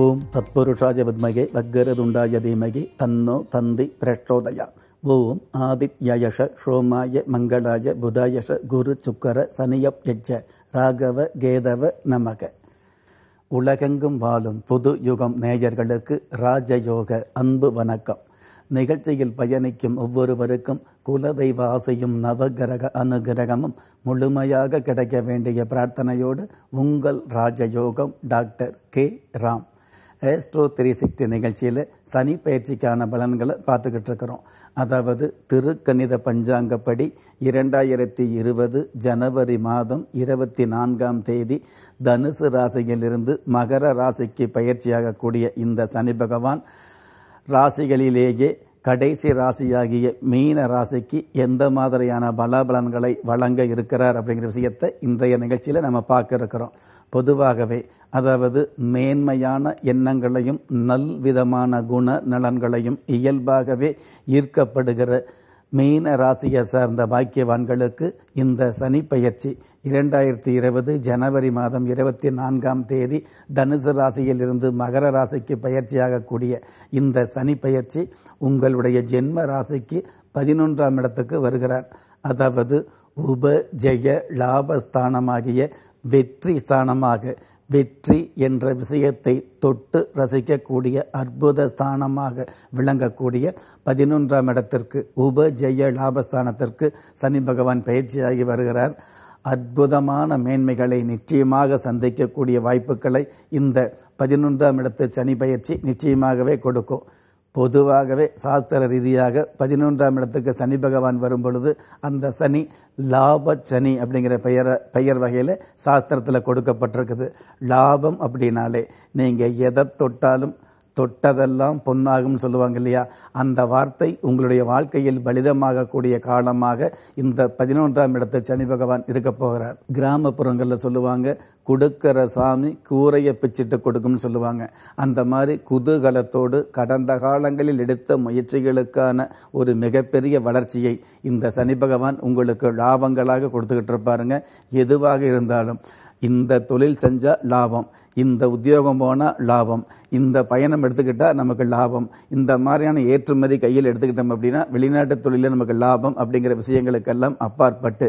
ஓம் தத்புருஷாய வித்மகே வக்கரதுண்டாய தீமகி தன்னோ தந்தி பிரச்சோதயா ஓம் ஆதித்யயஷ ஷோமாய மங்களாய புதாயஷ குரு சுக்கர சனியப்யஜ ராகவ கேதவ நமக உலகெங்கும் வாழும் புது யுகம் நேயர்களுக்கு ராஜயோக அன்பு வணக்கம் நிகழ்ச்சியில் பயணிக்கும் ஒவ்வொருவருக்கும் குலதெய்வ ஆசையும் நவகிரக அனுகிரகமும் முழுமையாக கிடைக்க வேண்டிய பிரார்த்தனையோடு உங்கள் ராஜயோகம் doctor K Ram astro three sixty நிகழ்ச்சியில் சனி பயிற்சிக்கான பலன்களை பார்த்துக்கிட்டு இருக்கிறோம் அதாவது திருக்கணித பஞ்சாங்கப்படி இரண்டாயிரத்தி இருபது ஜனவரி மாதம் இருபத்தி நான்காம் தேதி தனுசு ராசியிலிருந்து மகர ராசிக்கு பயிற்சியாகக்கூடிய இந்த சனி பகவான் ராசிகளிலேயே கடைசி ராசியாகிய மீன ராசிக்கு எந்த மாதிரியான பலாபலன்களை வழங்க இருக்கிறார் அப்படிங்கிற விஷயத்தை இன்றைய நிகழ்ச்சியில் நம்ம பார்க்க இருக்கிறோம் பொதுவாகவே அதாவது மேன்மையான எண்ணங்களையும் நல்விதமான குண நலன்களையும் இயல்பாகவே ஈர்க்கப்படுகிற மீன ராசியை சார்ந்த பாக்கியவான்களுக்கு இந்த சனி பயிற்சி இரண்டாயிரத்தி இருபது ஜனவரி மாதம் இருபத்தி நான்காம் தேதி தனுசு ராசியிலிருந்து மகர ராசிக்கு பயிற்சியாகக்கூடிய இந்த சனி பயிற்சி உங்களுடைய ஜென்ம ராசிக்கு பதினொன்றாம் இடத்துக்கு வருகிறார் அதாவது உப ஜெய லாபஸ்தானமாகிய வெற்றி ஸ்தானமாக வெற்றி என்ற விஷயத்தை தொட்டு ரசிக்கக்கூடிய அற்புத ஸ்தானமாக விளங்கக்கூடிய பதினொன்றாம் இடத்திற்கு உப ஜெய லாபஸ்தானத்திற்கு சனி பகவான் பயிற்சியாகி வருகிறார் அற்புதமான மேன்மைகளை நிச்சயமாக சந்திக்கக்கூடிய வாய்ப்புகளை இந்த பதினொன்றாம் இடத்து சனி பயிற்சி நிச்சயமாகவே கொடுக்கும் பொதுவாகவே சாஸ்திர ரீதியாக பதினொன்றாம் இடத்துக்கு சனி பகவான் வரும் பொழுது அந்த சனி லாப சனி அப்படிங்கிற பெயரை பெயர் வகையில் சாஸ்திரத்தில் கொடுக்கப்பட்டிருக்குது லாபம் அப்படின்னாலே நீங்கள் எதை தொட்டாலும் தொட்டதெல்லாம் பொன்னாகும்னு சொல்லுவாங்க இல்லையா அந்த வார்த்தை உங்களுடைய வாழ்க்கையில் பலிதமாகக்கூடிய காலமாக இந்த பதினொன்றாம் இடத்தை சனி பகவான் இருக்க போகிறார் கிராமப்புறங்களில் சொல்லுவாங்க கொடுக்கிற சாமி கூரையை பிச்சிட்டு கொடுக்கும்னு சொல்லுவாங்க அந்த மாதிரி குதூகலத்தோடு கடந்த காலங்களில் எடுத்த முயற்சிகளுக்கான ஒரு மிகப்பெரிய வளர்ச்சியை இந்த சனி பகவான் உங்களுக்கு லாபங்களாக கொடுத்துக்கிட்டு இருப்பாருங்க எதுவாக இருந்தாலும் இந்த தொழில் செஞ்சால் லாபம் இந்த உத்தியோகம் போனால் லாபம் இந்த பயணம் எடுத்துக்கிட்டால் நமக்கு லாபம் இந்த மாதிரியான ஏற்றுமதி கையில் எடுத்துக்கிட்டோம் அப்படின்னா வெளிநாட்டு தொழிலில் நமக்கு லாபம் அப்படிங்கிற விஷயங்களுக்கெல்லாம் அப்பாற்பட்டு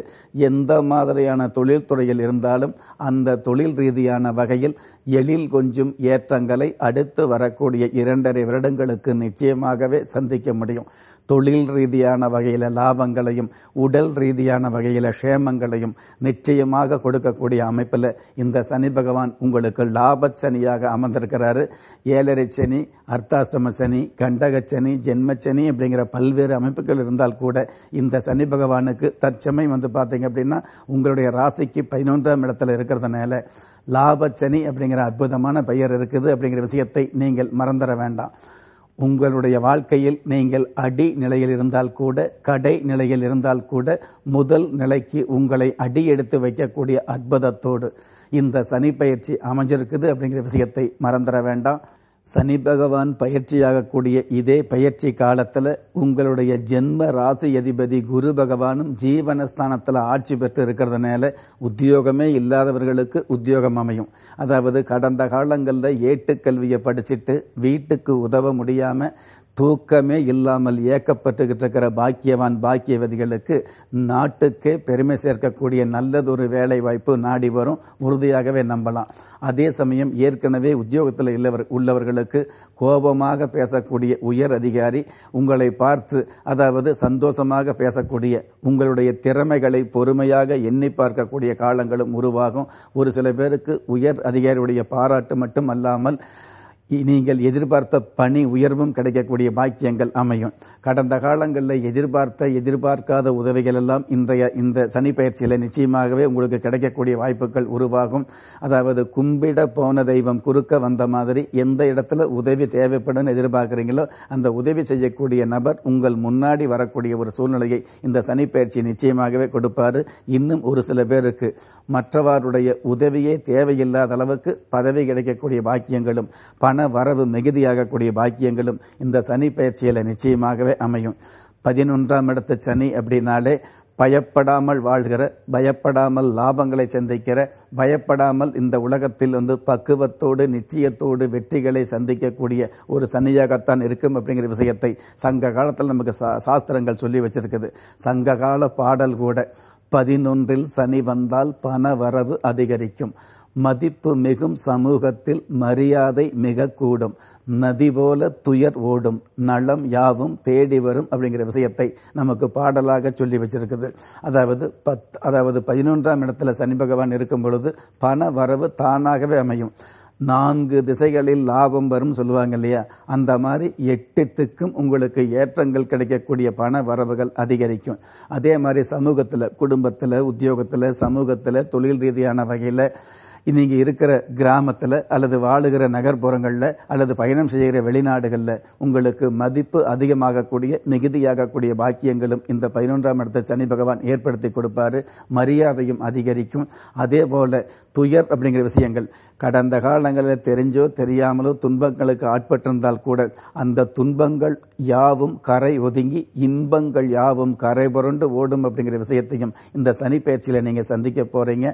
எந்த மாதிரியான தொழில் துறையில் இருந்தாலும் அந்த தொழில் ரீதியான வகையில் எழில் கொஞ்சம் ஏற்றங்களை அடுத்து வரக்கூடிய இரண்டரை வருடங்களுக்கு நிச்சயமாகவே சந்திக்க முடியும் தொழில் ரீதியான வகையில் லாபங்களையும் உடல் ரீதியான வகையில் க்ஷேமங்களையும் நிச்சயமாக கொடுக்கக்கூடிய அமைப்பில் இந்த சனி பகவான் உங்களுக்கு லாபச்சனியாக அமர்ந்திருக்கிறாரு ஏழரை சனி அர்த்தாசிரம சனி கண்டக சனி ஜென்மச்சனி அப்படிங்கிற பல்வேறு அமைப்புகள் இருந்தால் கூட இந்த சனி பகவானுக்கு தற்சமயம் வந்து பார்த்தீங்க அப்படின்னா உங்களுடைய ராசிக்கு பதினொன்றாம் இடத்துல இருக்கிறதுனால லாபச்சனி அப்படிங்கிற அற்புதமான பெயர் இருக்குது அப்படிங்கிற விஷயத்தை நீங்கள் மறந்துட வேண்டாம் உங்களுடைய வாழ்க்கையில் நீங்கள் அடி நிலையில் இருந்தால் கூட கடை நிலையில் இருந்தால் கூட முதல் நிலைக்கு உங்களை அடி எடுத்து வைக்கக்கூடிய அற்புதத்தோடு இந்த சனி பயிற்சி அமைஞ்சிருக்குது அப்படிங்கிற விஷயத்தை மறந்துட வேண்டாம் சனி பகவான் பயிற்சியாகக்கூடிய இதே பயிற்சி காலத்தில் உங்களுடைய ஜென்ம ராசி அதிபதி குரு பகவானும் ஜீவனஸ்தானத்தில் ஆட்சி பெற்று இருக்கிறதுனால உத்தியோகமே இல்லாதவர்களுக்கு உத்தியோகம் அமையும் அதாவது கடந்த காலங்களில் ஏட்டுக்கல்வியை படிச்சுட்டு வீட்டுக்கு உதவ முடியாமல் தூக்கமே இல்லாமல் ஏக்கப்பட்டுக்கிட்டு இருக்கிற பாக்கியவான் பாக்கியவதிகளுக்கு நாட்டுக்கே பெருமை சேர்க்கக்கூடிய நல்லதொரு வேலை வாய்ப்பு நாடி வரும் உறுதியாகவே நம்பலாம் அதே சமயம் ஏற்கனவே உத்தியோகத்தில் இல்லவர் உள்ளவர்களுக்கு கோபமாக பேசக்கூடிய உயர் அதிகாரி உங்களை பார்த்து அதாவது சந்தோஷமாக பேசக்கூடிய உங்களுடைய திறமைகளை பொறுமையாக எண்ணி பார்க்கக்கூடிய காலங்களும் உருவாகும் ஒரு சில பேருக்கு உயர் அதிகாரியுடைய பாராட்டு மட்டும் அல்லாமல் நீங்கள் எதிர்பார்த்த பணி உயர்வும் கிடைக்கக்கூடிய பாக்கியங்கள் அமையும் கடந்த காலங்களில் எதிர்பார்த்த எதிர்பார்க்காத உதவிகள் எல்லாம் இன்றைய இந்த சனி பயிற்சியில் நிச்சயமாகவே உங்களுக்கு கிடைக்கக்கூடிய வாய்ப்புகள் உருவாகும் அதாவது கும்பிட போன தெய்வம் குறுக்க வந்த மாதிரி எந்த இடத்துல உதவி தேவைப்படும் எதிர்பார்க்குறீங்களோ அந்த உதவி செய்யக்கூடிய நபர் உங்கள் முன்னாடி வரக்கூடிய ஒரு சூழ்நிலையை இந்த சனி பயிற்சி நிச்சயமாகவே கொடுப்பார் இன்னும் ஒரு சில பேருக்கு மற்றவாருடைய உதவியே தேவையில்லாத அளவுக்கு பதவி கிடைக்கக்கூடிய பாக்கியங்களும் பண பண வரவு மிகுதியாகக்கூடிய பாக்கியங்களும் இந்த சனி பயிற்சியில் நிச்சயமாகவே அமையும் பதினொன்றாம் இடத்து சனி அப்படின்னாலே பயப்படாமல் வாழ்கிற பயப்படாமல் லாபங்களை சந்திக்கிற பயப்படாமல் இந்த உலகத்தில் வந்து பக்குவத்தோடு நிச்சயத்தோடு வெற்றிகளை சந்திக்கக்கூடிய ஒரு சனியாகத்தான் இருக்கும் அப்படிங்கிற விஷயத்தை சங்க காலத்தில் நமக்கு சா சாஸ்திரங்கள் சொல்லி வச்சிருக்குது சங்க கால பாடல் கூட பதினொன்றில் சனி வந்தால் பண வரவு அதிகரிக்கும் மதிப்பு மிகும் சமூகத்தில் மரியாதை மிக கூடும் நதி போல துயர் ஓடும் நலம் யாவும் தேடி வரும் அப்படிங்கிற விஷயத்தை நமக்கு பாடலாக சொல்லி வச்சிருக்குது அதாவது பத் அதாவது பதினொன்றாம் இடத்துல சனி பகவான் இருக்கும் பொழுது பண வரவு தானாகவே அமையும் நான்கு திசைகளில் லாபம் வரும் சொல்லுவாங்க இல்லையா அந்த மாதிரி எட்டுத்துக்கும் உங்களுக்கு ஏற்றங்கள் கிடைக்கக்கூடிய பண வரவுகள் அதிகரிக்கும் அதே மாதிரி சமூகத்தில் குடும்பத்தில் உத்தியோகத்தில் சமூகத்தில் தொழில் ரீதியான வகையில் நீங்கள் இருக்கிற கிராமத்தில் அல்லது வாழுகிற நகர்ப்புறங்களில் அல்லது பயணம் செய்கிற வெளிநாடுகளில் உங்களுக்கு மதிப்பு அதிகமாகக்கூடிய மிகுதியாகக்கூடிய பாக்கியங்களும் இந்த பதினொன்றாம் இடத்தை சனி பகவான் ஏற்படுத்தி கொடுப்பாரு மரியாதையும் அதிகரிக்கும் அதே போல் துயர் அப்படிங்கிற விஷயங்கள் கடந்த காலங்களில் தெரிஞ்சோ தெரியாமலோ துன்பங்களுக்கு ஆட்பட்டிருந்தால் கூட அந்த துன்பங்கள் யாவும் கரை ஒதுங்கி இன்பங்கள் யாவும் கரை புரண்டு ஓடும் அப்படிங்கிற விஷயத்தையும் இந்த சனி பயிற்சியில் நீங்கள் சந்திக்க போகிறீங்க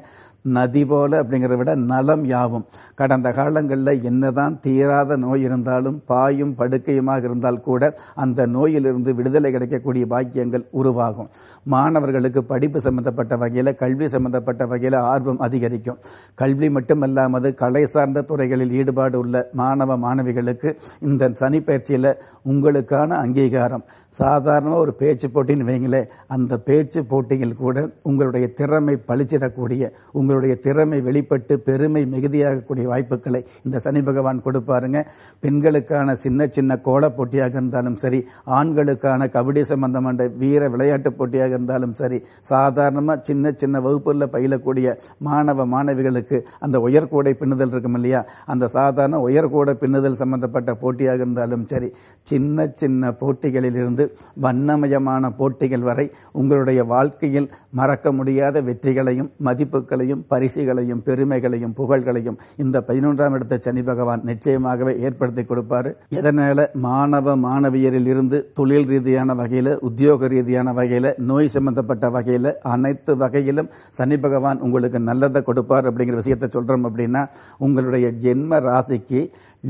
நதி போல அப்படிங்கிற விட நலம் யாவும் கடந்த காலங்களில் என்னதான் தீராத நோய் இருந்தாலும் பாயும் படுக்கையுமாக இருந்தால் கூட அந்த நோயிலிருந்து விடுதலை கிடைக்கக்கூடிய பாக்கியங்கள் உருவாகும் மாணவர்களுக்கு படிப்பு சம்பந்தப்பட்ட வகையில் கல்வி சம்பந்தப்பட்ட வகையில் ஆர்வம் அதிகரிக்கும் கல்வி மட்டுமல்லாமல் கலை சார்ந்த துறைகளில் ஈடுபாடு உள்ள மாணவ மாணவிகளுக்கு இந்த சனி பயிற்சியில் உங்களுக்கான அங்கீகாரம் சாதாரணமாக ஒரு பேச்சு போட்டின்னு வைங்களேன் அந்த பேச்சு போட்டியில் கூட உங்களுடைய திறமை பழிச்சிடக்கூடிய உங்களுடைய திறமை வெளிப்பட்டு பெற்று பெருமை மிகுதியாகக்கூடிய வாய்ப்புகளை இந்த சனி பகவான் கொடுப்பாருங்க பெண்களுக்கான சின்ன சின்ன கோல போட்டியாக இருந்தாலும் சரி ஆண்களுக்கான கபடி சம்பந்தமான வீர விளையாட்டு போட்டியாக இருந்தாலும் சரி சாதாரணமாக சின்ன சின்ன வகுப்புகளில் பயிலக்கூடிய மாணவ மாணவிகளுக்கு அந்த உயர்கூடை பின்னுதல் இருக்கும் இல்லையா அந்த சாதாரண உயர்கூடை பின்னுதல் சம்பந்தப்பட்ட போட்டியாக இருந்தாலும் சரி சின்ன சின்ன போட்டிகளிலிருந்து வண்ணமயமான போட்டிகள் வரை உங்களுடைய வாழ்க்கையில் மறக்க முடியாத வெற்றிகளையும் மதிப்புகளையும் பரிசுகளையும் பெருமை நன்மைகளையும் புகழ்களையும் இந்த பதினொன்றாம் இடத்த சனி பகவான் நிச்சயமாகவே ஏற்படுத்தி கொடுப்பார் இதனால மாணவ மாணவியரில் இருந்து தொழில் ரீதியான வகையில் உத்தியோக ரீதியான வகையில் நோய் சம்பந்தப்பட்ட வகையில் அனைத்து வகையிலும் சனி பகவான் உங்களுக்கு நல்லதை கொடுப்பார் அப்படிங்கிற விஷயத்தை சொல்றோம் அப்படின்னா உங்களுடைய ஜென்ம ராசிக்கு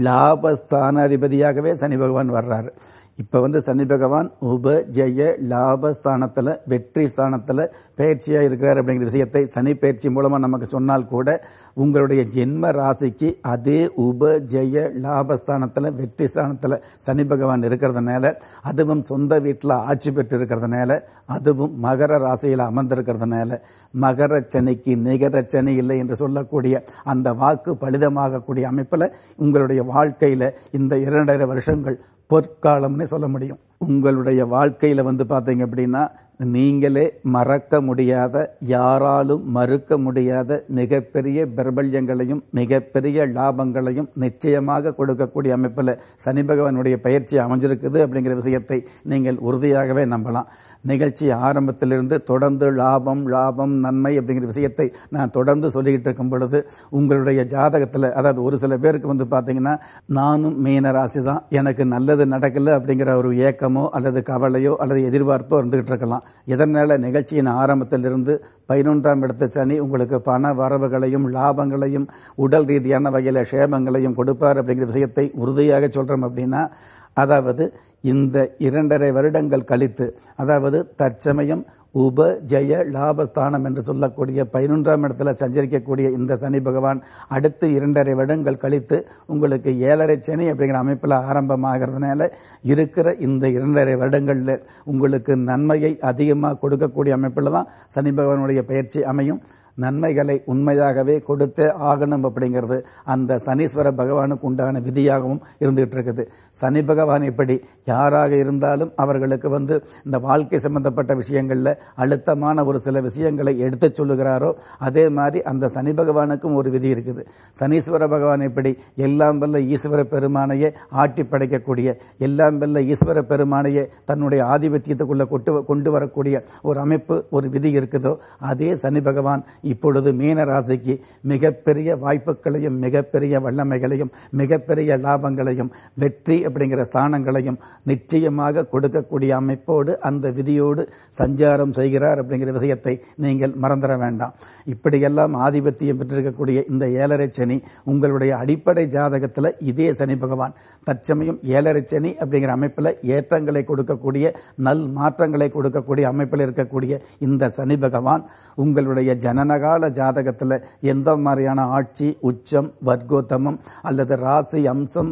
லாபஸ்தானாதிபதியாகவே சனி பகவான் வர்றாரு இப்போ வந்து சனி பகவான் உப ஜெய லாபஸ்தானத்தில் வெற்றி ஸ்தானத்தில் பயிற்சியாக இருக்கிறார் அப்படிங்கிற விஷயத்தை சனி பயிற்சி மூலமாக நமக்கு சொன்னால் கூட உங்களுடைய ஜென்ம ராசிக்கு அதே உப ஜெய லாப ஸ்தானத்தில் வெற்றி ஸ்தானத்தில் சனி பகவான் இருக்கிறதுனால அதுவும் சொந்த வீட்டில் ஆட்சி பெற்று இருக்கிறதுனால அதுவும் மகர ராசியில் அமர்ந்திருக்கிறதுனால மகர சனிக்கு நிகர சனி இல்லை என்று சொல்லக்கூடிய அந்த வாக்கு பலிதமாகக்கூடிய அமைப்பில் உங்களுடைய வாழ்க்கையில் இந்த இரண்டரை வருஷங்கள் பொற்காலம்னே சொல்ல முடியும் உங்களுடைய வாழ்க்கையில் வந்து பார்த்தீங்க அப்படின்னா நீங்களே மறக்க முடியாத யாராலும் மறுக்க முடியாத மிகப்பெரிய பிரபல்யங்களையும் மிகப்பெரிய லாபங்களையும் நிச்சயமாக கொடுக்கக்கூடிய அமைப்பில் சனி பகவானுடைய பயிற்சி அமைஞ்சிருக்குது அப்படிங்கிற விஷயத்தை நீங்கள் உறுதியாகவே நம்பலாம் நிகழ்ச்சி ஆரம்பத்திலிருந்து தொடர்ந்து லாபம் லாபம் நன்மை அப்படிங்கிற விஷயத்தை நான் தொடர்ந்து சொல்லிக்கிட்டு இருக்கும் பொழுது உங்களுடைய ஜாதகத்தில் அதாவது ஒரு சில பேருக்கு வந்து பார்த்தீங்கன்னா நானும் மீனராசி தான் எனக்கு நல்லது நடக்கலை அப்படிங்கிற ஒரு ஏக்கம் கலக்கமோ அல்லது கவலையோ அல்லது எதிர்பார்ப்போ இருந்துகிட்டு இருக்கலாம் இதனால் நிகழ்ச்சியின் ஆரம்பத்திலிருந்து பதினொன்றாம் இடத்த சனி உங்களுக்கு பண வரவுகளையும் லாபங்களையும் உடல் ரீதியான வகையில் க்ஷேமங்களையும் கொடுப்பார் அப்படிங்கிற விஷயத்தை உறுதியாக சொல்கிறோம் அப்படின்னா அதாவது இந்த இரண்டரை வருடங்கள் கழித்து அதாவது தற்சமயம் உப ஜெய லாபஸ்தானம் என்று சொல்லக்கூடிய பதினொன்றாம் இடத்துல சஞ்சரிக்கக்கூடிய இந்த சனி பகவான் அடுத்து இரண்டரை வருடங்கள் கழித்து உங்களுக்கு ஏழரை சனி அப்படிங்கிற அமைப்பில் ஆரம்பமாகிறதுனால இருக்கிற இந்த இரண்டரை வருடங்களில் உங்களுக்கு நன்மையை அதிகமாக கொடுக்கக்கூடிய அமைப்பில் தான் சனி பகவானுடைய பயிற்சி அமையும் நன்மைகளை உண்மையாகவே கொடுத்து ஆகணும் அப்படிங்கிறது அந்த சனீஸ்வர பகவானுக்கு உண்டான விதியாகவும் இருந்துகிட்டு இருக்குது சனி பகவான் இப்படி யாராக இருந்தாலும் அவர்களுக்கு வந்து இந்த வாழ்க்கை சம்பந்தப்பட்ட விஷயங்களில் அழுத்தமான ஒரு சில விஷயங்களை எடுத்து சொல்லுகிறாரோ அதே மாதிரி அந்த சனி பகவானுக்கும் ஒரு விதி இருக்குது சனீஸ்வர பகவான் இப்படி எல்லாம் வல்ல ஈஸ்வர பெருமானையே ஆட்டி படைக்கக்கூடிய எல்லாம் வல்ல ஈஸ்வர பெருமானையே தன்னுடைய ஆதிபத்தியத்துக்குள்ளே கொண்டு கொண்டு வரக்கூடிய ஒரு அமைப்பு ஒரு விதி இருக்குதோ அதே சனி பகவான் இப்பொழுது மீனராசிக்கு மிகப்பெரிய வாய்ப்புகளையும் மிகப்பெரிய வல்லமைகளையும் மிகப்பெரிய லாபங்களையும் வெற்றி அப்படிங்கிற ஸ்தானங்களையும் நிச்சயமாக கொடுக்கக்கூடிய அமைப்போடு அந்த விதியோடு சஞ்சாரம் செய்கிறார் அப்படிங்கிற விஷயத்தை நீங்கள் மறந்துட வேண்டாம் இப்படியெல்லாம் ஆதிபத்தியம் பெற்றிருக்கக்கூடிய இந்த ஏழரை சனி உங்களுடைய அடிப்படை ஜாதகத்தில் இதே சனி பகவான் தற்சமயம் ஏழரை சனி அப்படிங்கிற அமைப்பில் ஏற்றங்களை கொடுக்கக்கூடிய நல் மாற்றங்களை கொடுக்கக்கூடிய அமைப்பில் இருக்கக்கூடிய இந்த சனி பகவான் உங்களுடைய ஜனன கால ஜாதகத்தில் எந்த மாதிரியான ஆட்சி உச்சம் வர்க்கோத்தமம் அல்லது ராசி அம்சம்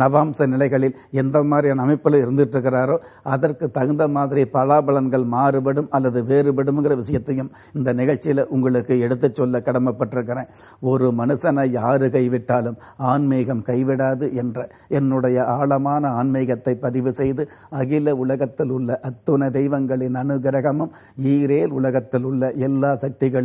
நவாம்ச நிலைகளில் எந்த மாதிரியான அமைப்பில் இருந்துட்டு இருக்கிறாரோ அதற்கு தகுந்த மாதிரி பலாபலன்கள் மாறுபடும் அல்லது வேறுபடும்ங்கிற விஷயத்தையும் இந்த நிகழ்ச்சியில் உங்களுக்கு எடுத்து சொல்ல கடமைப்பட்டிருக்கிறேன் ஒரு மனுஷனை யாரு கைவிட்டாலும் ஆன்மீகம் கைவிடாது என்ற என்னுடைய ஆழமான ஆன்மீகத்தை பதிவு செய்து அகில உலகத்தில் உள்ள அத்துணை தெய்வங்களின் அனுகிரகமும் ஈரேல் உலகத்தில் உள்ள எல்லா சக்திகளும்